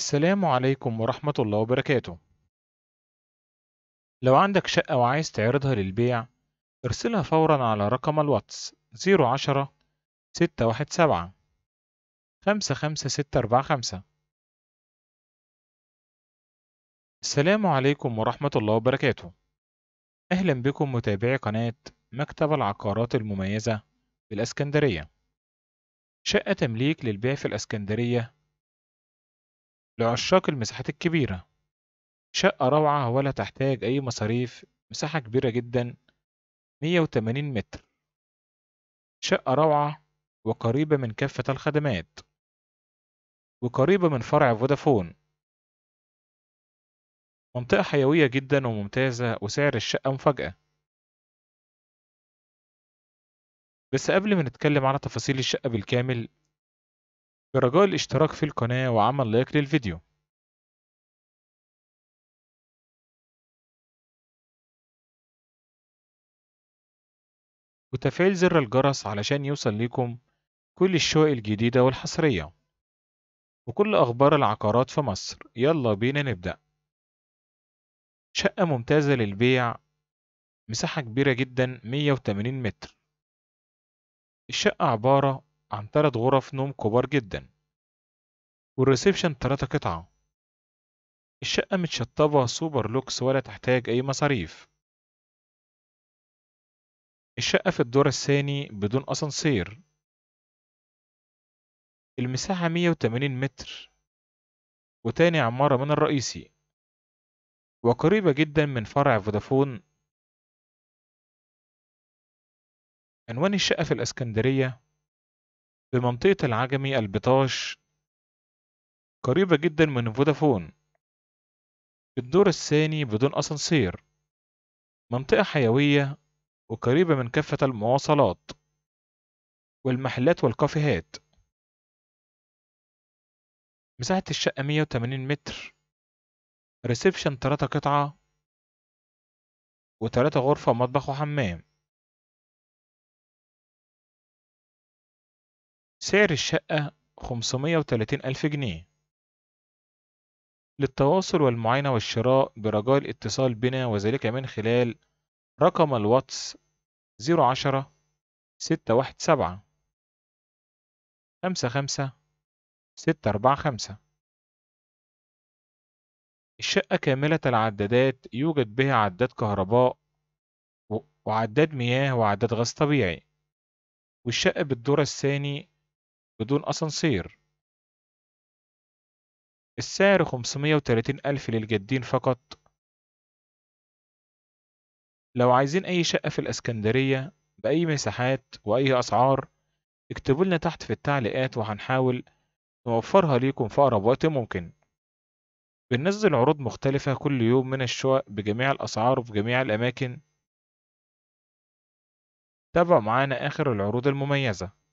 السلام عليكم ورحمة الله وبركاته لو عندك شقة وعايز تعرضها للبيع ارسلها فورا على رقم الواتس 010 617 55645 السلام عليكم ورحمة الله وبركاته أهلا بكم متابعي قناة مكتب العقارات المميزة بالإسكندرية شقة تمليك للبيع في الإسكندرية لعشاق المساحات الكبيرة شقة روعة ولا تحتاج أي مصاريف مساحة كبيرة جدا 180 متر شقة روعة وقريبة من كافة الخدمات وقريبة من فرع فودافون منطقة حيوية جدا وممتازة وسعر الشقة مفاجأة بس قبل ما نتكلم على تفاصيل الشقة بالكامل برجاء الاشتراك في القناة وعمل لايك للفيديو وتفعيل زر الجرس علشان يوصل لكم كل الشوائق الجديدة والحصرية وكل أخبار العقارات في مصر يلا بينا نبدأ شقة ممتازة للبيع مساحة كبيرة جدا 180 متر الشقة عبارة عن تلات غرف نوم كبار جدا والريسبشن تلاتة قطعة الشقة متشطبة سوبر لوكس ولا تحتاج أي مصاريف الشقة في الدور الثاني بدون أسانسير المساحة 180 متر وتاني عمارة من الرئيسي وقريبة جدا من فرع فودافون عنوان الشقة في الإسكندرية بمنطقة العجمي البطاش قريبة جدا من فودافون في الدور الثاني بدون أسانسير منطقة حيوية وقريبة من كافة المواصلات والمحلات والكافيهات مساحة الشقة 180 متر ريسبشن 3 قطعة وتلاتة غرفة مطبخ وحمام سعر الشقة 530 ألف جنيه للتواصل والمعاينة والشراء برجاء الاتصال بنا وذلك من خلال رقم الواتس 010 617 55645 الشقة كاملة العدادات يوجد بها عداد كهرباء وعداد مياه وعداد غاز طبيعي والشقة بالدور الثاني بدون أسانسير السعر خمسمية وتلاتين ألف للجادين فقط لو عايزين أي شقة في الإسكندرية بأي مساحات وأي أسعار اكتبوا لنا تحت في التعليقات وهنحاول نوفرها ليكم في أقرب وقت ممكن بننزل عروض مختلفة كل يوم من الشقق بجميع الأسعار وفي جميع الأماكن تابعوا معانا آخر العروض المميزة